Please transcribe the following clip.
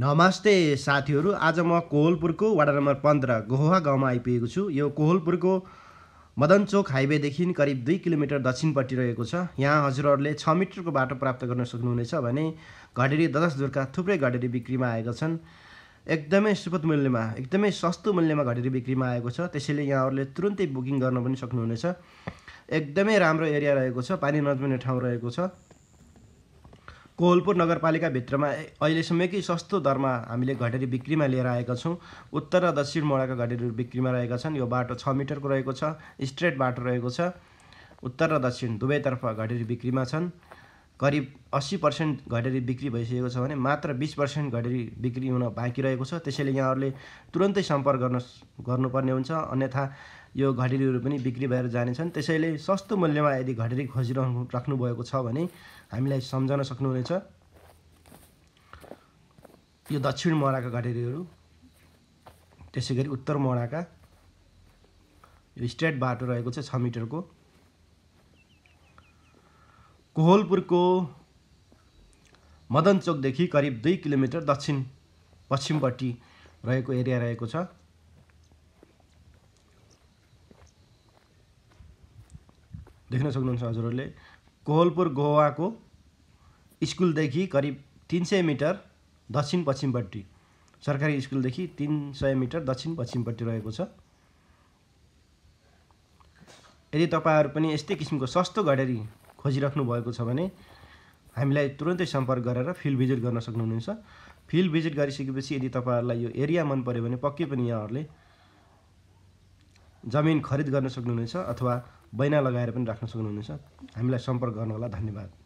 नमस्ते साथीहरू आज म कोहलपुरको वाडा नम्बर पन्ध्र गोहा गाउँमा आइपुगेको छु यो कोहलपुरको मदन चोक हाइवेदेखि करिब दुई किलोमिटर दक्षिणपट्टि रहेको छ यहाँ हजुरहरूले छ मिटरको बाटो प्राप्त गर्न सक्नुहुनेछ भने घडेरी दस दुर्का थुप्रै घडेरी बिक्रीमा आएका छन् एकदमै सुपथ मूल्यमा एकदमै सस्तो मूल्यमा घडेरी बिक्रीमा आएको छ त्यसैले यहाँहरूले तुरुन्तै बुकिङ गर्न पनि सक्नुहुनेछ एकदमै राम्रो एरिया रहेको छ पानी नजमिने ठाउँ रहेको छ कोहलपुर नगरपालिकाभित्रमा अहिलेसम्मकै सस्तो दरमा हामीले घडेरी बिक्रीमा लिएर आएका छौँ उत्तर र दक्षिण मोडाका घडेरी बिक्रीमा रहेका छन् यो बाटो छ मिटरको रहेको छ स्ट्रेट बाटो रहेको छ उत्तर र दक्षिण दुवैतर्फ घडेरी बिक्रीमा छन् करिब अस्सी पर्सेन्ट घडेरी बिक्री भइसकेको छ भने मात्र बिस पर्सेन्ट घडेरी बिक्री हुन बाँकी रहेको छ त्यसैले यहाँहरूले तुरन्तै सम्पर्क गर्न गर्नुपर्ने हुन्छ अन्यथा यो घडेरीहरू पनि बिक्री भएर जानेछन् त्यसैले सस्तो मूल्यमा यदि घडेरी खोजिरहनु राख्नुभएको छ भने हामीलाई सम्झाउन सक्नुहुनेछ यो दक्षिण मोडाका घडेरीहरू त्यसै गरी उत्तर मोडाका यो स्ट्रेट बाटो रहेको छ छ मिटरको कोहलपुरको मदन चोकदेखि करिब दुई किलोमिटर दक्षिण पश्चिमपट्टि रहेको एरिया रहेको छ देख्न सक्नुहुन्छ हजुरहरूले कोहलपुर गोवाको स्कुलदेखि करिब तिन सय मिटर दक्षिण पश्चिमपट्टि सरकारी स्कुलदेखि तिन सय मिटर दक्षिण पश्चिमपट्टि रहेको छ यदि तपाईँहरू पनि यस्तै किसिमको सस्तो घडेरी खोजिराख्नु भएको छ भने हामीलाई तुरन्तै सम्पर्क गरेर फिल्ड भिजिट गर्न सक्नुहुनेछ फिल्ड भिजिट गरिसकेपछि यदि तपाईँहरूलाई यो एरिया मन पऱ्यो भने पक्कै पनि यहाँहरूले जमिन खरिद गर्न सक्नुहुनेछ अथवा बैना लगाएर पनि राख्न सक्नुहुनेछ हामीलाई सम्पर्क गर्नुहोला धन्यवाद